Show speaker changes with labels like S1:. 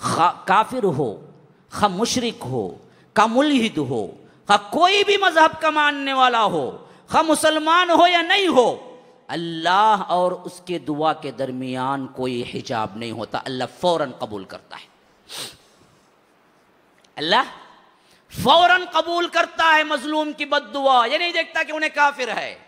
S1: काफिर हो ख मुशरक हो का मुलहिद हो खा कोई भी मज़हब का मानने वाला हो ख मुसलमान हो या नहीं हो अल्लाह और उसके दुआ के दरमियान कोई हिजाब नहीं होता अल्लाह फ़ौर कबूल करता है अल्लाह फ़ौर कबूल करता है मजलूम की बद दुआ ये नहीं देखता कि उन्हें काफिर है